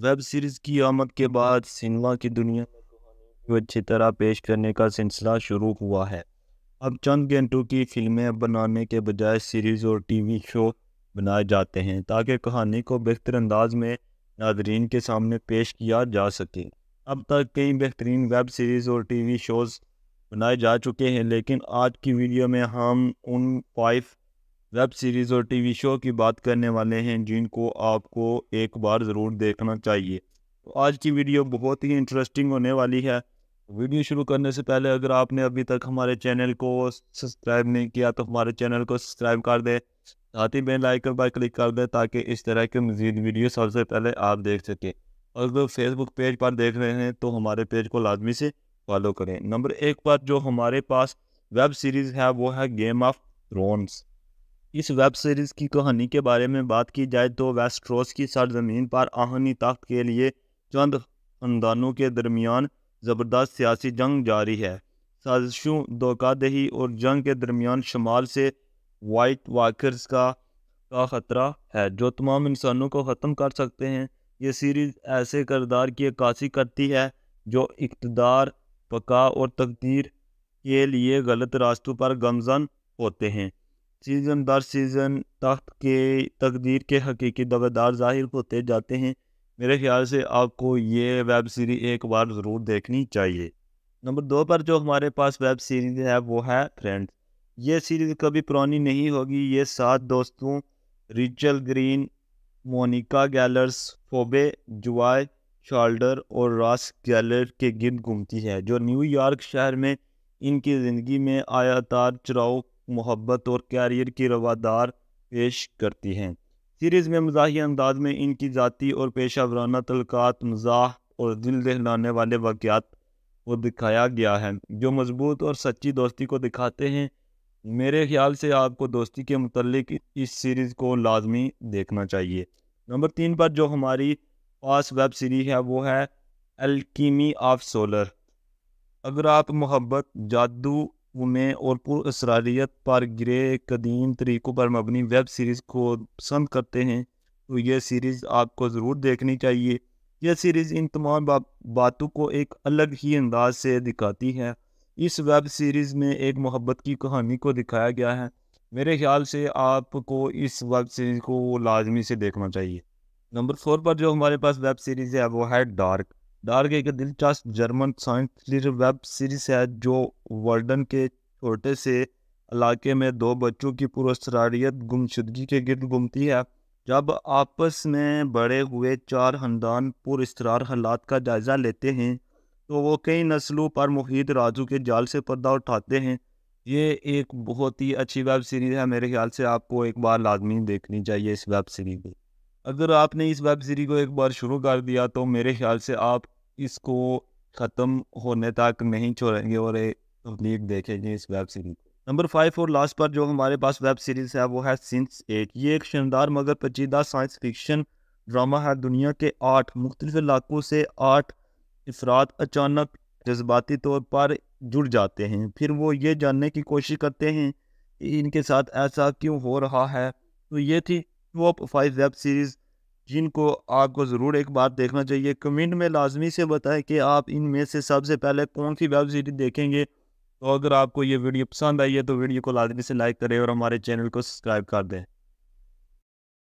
web series की आमद के बाद सिनेमा की दुनिया में को अच्छी तरह पेश करने का सिलसिला शुरू हुआ है अब चंद घंटों की फिल्में बनाने के बजाय सीरीज़ और टीवी शो बनाए जाते हैं ताकि कहानी को बेहतर अंदाज में नादरीन के सामने पेश किया जा सके अब तक कई बेहतरीन वेब सीरीज़ और टीवी शोज़ बनाए जा चुके हैं लेकिन आज की वीडियो में हम उन फाइव वेब सीरीज़ और टीवी शो की बात करने वाले हैं जिनको आपको एक बार ज़रूर देखना चाहिए तो आज की वीडियो बहुत ही इंटरेस्टिंग होने वाली है वीडियो शुरू करने से पहले अगर आपने अभी तक हमारे चैनल को सब्सक्राइब नहीं किया तो हमारे चैनल को सब्सक्राइब कर दें साथ ही बेल आइकन पर क्लिक कर दें ताकि इस तरह के मज़ीद वीडियो सबसे पहले आप देख सकें अगर फेसबुक पेज पर देख रहे हैं तो हमारे पेज को लाजमी से फॉलो करें नंबर एक पर जो हमारे पास वेब सीरीज़ है वो है गेम ऑफ थ्रोन्स इस वेब सीरीज़ की कहानी के बारे में बात की जाए तो वेस्ट्रोस की सरजमीन पर आहनी ताकत के लिए चंद खानदानों के दरमियान ज़बरदस्त सियासी जंग जारी है साजिशों धोखादही और जंग के दरमियान शुमाल से वाइट वाकर्स का का ख़तरा है जो तमाम इंसानों को ख़त्म कर सकते हैं ये सीरीज़ ऐसे करदार की अक्सी करती है जो इकतदार पका और तकदीर के लिए गलत रास्तों पर गमजन होते हैं सीज़न दर सीज़न तख्त के तकदीर के हकीकी दवेदार ज़ाहिर होते जाते हैं मेरे ख्याल से आपको ये वेब सीरीज़ एक बार ज़रूर देखनी चाहिए नंबर दो पर जो हमारे पास वेब सीरीज़ है वो है फ्रेंड्स ये सीरीज़ कभी पुरानी नहीं होगी ये सात दोस्तों Rachel Green Monica Gellers Phoebe Joey Chandler और रास गैलर के गिर्द घूमती है जो न्यूयॉर्क शहर में इनकी ज़िंदगी में आयातार चराव मोहब्बत और कैरियर की रवादार पेश करती हैं सीरीज़ में मजाही अंदाज में इनकी ज़ाती और पेशा वराना तलक़ात मजाक और दिल दहलाने वाले वाक़ात को दिखाया गया है जो मजबूत और सच्ची दोस्ती को दिखाते हैं मेरे ख्याल से आपको दोस्ती के मतलब इस सीरीज़ को लाजमी देखना चाहिए नंबर तीन पर जो हमारी पास वेब सीरीज है वो है एल्कीमी ऑफ सोलर अगर आप मोहब्बत जादू में और पुरसरारियत पर गिरे कदीम तरीक़ों पर मबनी वेब सीरीज़ को पसंद करते हैं तो यह सीरीज़ आपको ज़रूर देखनी चाहिए यह सीरीज़ इन तमाम बा, बातों को एक अलग ही अंदाज से दिखाती है इस वेब सीरीज़ में एक मोहब्बत की कहानी को दिखाया गया है मेरे ख्याल से आपको इस वेब सीरीज़ को लाजमी से देखना चाहिए नंबर फोर पर जो हमारे पास वेब सीरीज़ है वो है डार्क डार्क एक दिलचस्प German science thriller web series है जो वर्डन के छोटे से इलाके में दो बच्चों की पुरस्रारियत गुमशुदगी के गिर्द घूमती है जब आपस में बड़े हुए चार खानदान पुरस्तरार हालात का जायज़ा लेते हैं तो वो कई नस्लों पर मुहित राजू के जाल से पर्दा उठाते हैं ये एक बहुत ही अच्छी वेब सीरीज़ है मेरे ख्याल से आपको एक बार लाजमी देखनी चाहिए इस वेब सीरीज़ को अगर आपने इस वेब सीरीज़ को एक बार शुरू कर दिया तो मेरे ख्याल से आप इसको ख़त्म होने तक नहीं छोड़ेंगे और कंप्लीट देखेंगे इस वेब सीरीज नंबर फाइव और लास्ट पर जो हमारे पास वेब सीरीज़ है वो है सिंस एट ये एक शानदार मगर पचीदा साइंस फिक्शन ड्रामा है दुनिया के आठ मुख्तलिफ इलाकों से आठ अफराद अचानक जज्बाती तौर पर जुड़ जाते हैं फिर वो ये जानने की कोशिश करते हैं कि इनके साथ ऐसा क्यों हो रहा है तो ये थी टॉप फाइव वेब सीरीज़ जिनको आपको ज़रूर एक बात देखना चाहिए कमेंट में लाजमी से बताएं कि आप इनमें से सबसे पहले कौन सी वेब सीरीज देखेंगे तो अगर आपको ये वीडियो पसंद आई है तो वीडियो को लाजमी से लाइक करें और हमारे चैनल को सब्सक्राइब कर दें